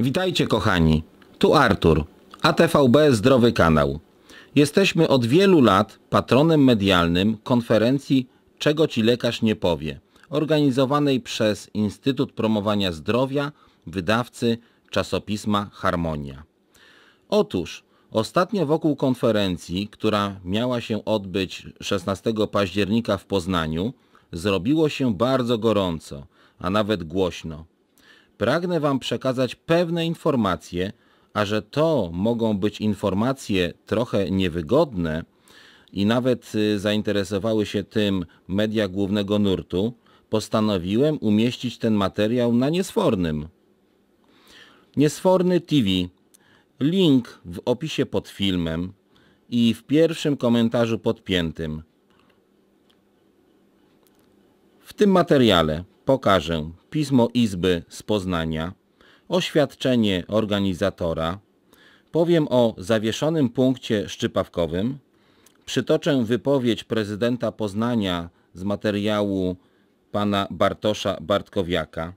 Witajcie kochani, tu Artur, ATVB Zdrowy Kanał. Jesteśmy od wielu lat patronem medialnym konferencji Czego Ci Lekarz Nie Powie, organizowanej przez Instytut Promowania Zdrowia, wydawcy czasopisma Harmonia. Otóż ostatnio wokół konferencji, która miała się odbyć 16 października w Poznaniu, zrobiło się bardzo gorąco, a nawet głośno pragnę Wam przekazać pewne informacje, a że to mogą być informacje trochę niewygodne i nawet y, zainteresowały się tym media głównego nurtu, postanowiłem umieścić ten materiał na niesfornym. Niesforny TV. Link w opisie pod filmem i w pierwszym komentarzu podpiętym. W tym materiale pokażę pismo Izby z Poznania, oświadczenie organizatora, powiem o zawieszonym punkcie szczypawkowym, przytoczę wypowiedź prezydenta Poznania z materiału pana Bartosza Bartkowiaka,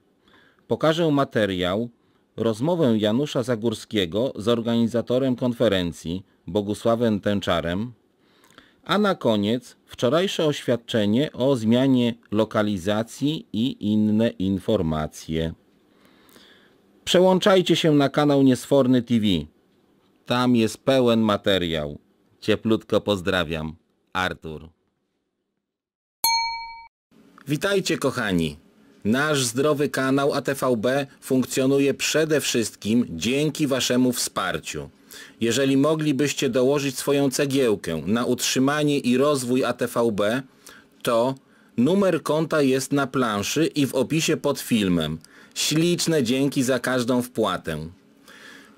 pokażę materiał, rozmowę Janusza Zagórskiego z organizatorem konferencji Bogusławem Tęczarem, a na koniec wczorajsze oświadczenie o zmianie lokalizacji i inne informacje. Przełączajcie się na kanał Niesforny TV. Tam jest pełen materiał. Cieplutko pozdrawiam. Artur. Witajcie kochani. Nasz zdrowy kanał ATVB funkcjonuje przede wszystkim dzięki Waszemu wsparciu. Jeżeli moglibyście dołożyć swoją cegiełkę na utrzymanie i rozwój ATVB, to numer konta jest na planszy i w opisie pod filmem. Śliczne dzięki za każdą wpłatę.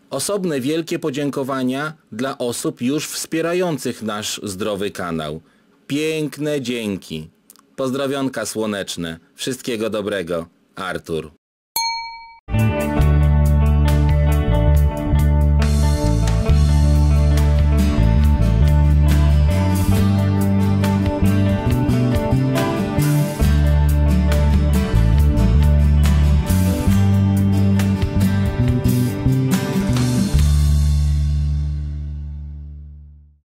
Osobne wielkie podziękowania dla osób już wspierających nasz zdrowy kanał. Piękne dzięki. Pozdrawionka słoneczne. Wszystkiego dobrego. Artur.